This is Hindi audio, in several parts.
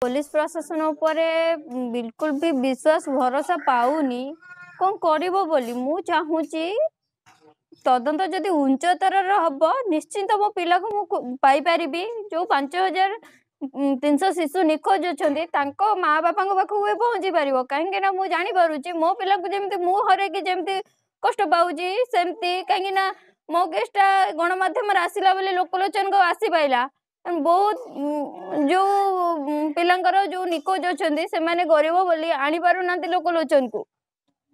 पुलिस प्रशासन उपर बिल्कुल भी विश्वास भरोसा पाऊनी कौन कर मु चाहूची तदंत तो उच्चतर हम निश्चिंत मो पा को मुझारि जो पांच हजार तीन सौ शिशु निखोज अच्छा माँ बापा पाखे पहुँची पार कहीं मुझे जान जापर मो पा जमी मु हर कि कष्ट सेमती कहीं मो गेस्टा गणमाम आसला बोले लोकलोचन को आसी पाला बहुत mm, जो mm, पिलांकर जो निकोज अच्छा से मैंने गरीब बोली आनी पार ना लोकलोचन को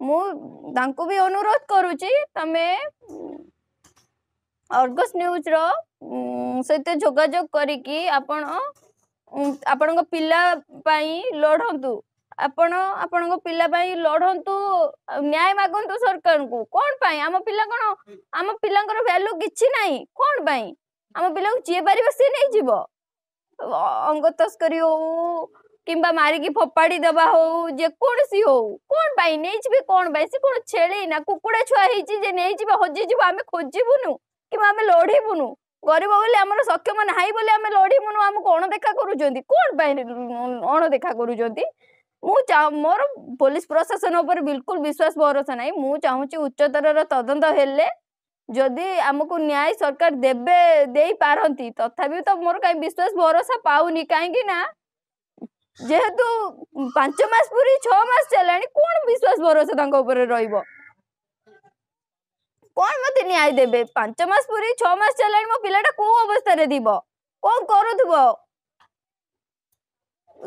मुझे भी अनुरोध करमें अर्गस न्यूज रही जोजोग करी आपण आपण लड़तु आपण पाई लड़तु न्याय मागतु सरकार को कौन पाई आम पिला कौन आम पिला भैल्यू कि ना कौन ଆମ ପିଲାଙ୍କୁ ଯିଏ ପାରିବ ସିଏ ନେଇଯିବ ଅଙ୍ଗ ତସ୍କରୀ ହଉ କିମ୍ବା ମାରିକି ଫୋପାଡ଼ି ଦେବା ହଉ ଯେକୌଣସି ହଉ କ'ଣ ପାଇଁ ନେଇଯିବେ କ'ଣ ପାଇଁ ସେ କ'ଣ ଛେଳି ନା କୁକୁଡ଼ା ଛୁଆ ହେଇଛି ଯେ ନେଇଯିବ ହଜିଯିବ ଆମେ ଖୋଜିବୁନୁ କିମ୍ବା ଆମେ ଲଢ଼ିବୁନୁ ଗରିବ ବୋଲି ଆମର ସକ୍ଷମ ନାହିଁ ବୋଲି ଆମେ ଲଢ଼ିବୁନୁ ଆମକୁ ଅଣଦେଖା କରୁଛନ୍ତି କ'ଣ ପାଇଁ ଅଣଦେଖା କରୁଛନ୍ତି ମୁଁ ମୋର ପୋଲିସ ପ୍ରଶାସନ ଉପରେ ବିଲକୁଲ ବିଶ୍ୱାସ ଭରସା ନାହିଁ ମୁଁ ଚାହୁଁଛି ଉଚ୍ଚତରର ତଦନ୍ତ ହେଲେ जदि आमको न्याय सरकार देबे दे पारती तथा तो, मोर कहीं विश्वास भरोसा पाऊनि कहीं जेहेतु पांच मस पूरी छस चला कौन विश्वास भरोसा रही कौन मत न्याय देवे पांच मस पूरी छस चला मो पाटा को अवस्था दीब कौन करू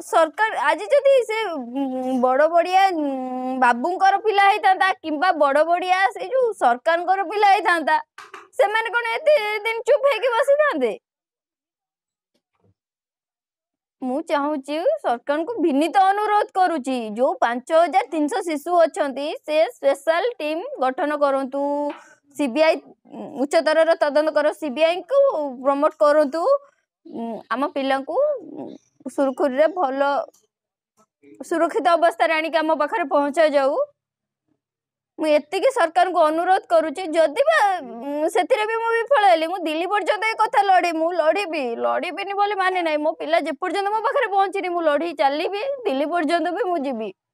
सरकार आज जदि से बड़ बड़िया बाबूंर पाता कि बड़ बड़िया सरकार पाता से मैंने कौन एत दिन चुप है बस था सरकार को विनीत अनुरोध जो शिशु से स्पेशल टीम गठन सीबीआई सीबीआई को प्रमोट करूँ पा सुरखुरी भल सुरक्षित अवस्था आम पाखे पहुँचा जाऊ मुक सरकार को अनुरोध करुची से मुझे विफल है दिल्ली पर्यटन एक कथ लड़े मुझ लड़ी लड़ी मानि ना मो पा जो मो पाखे पहुँचे मुझ लड़ी चल दिल्ली पर्यटन भी मुझी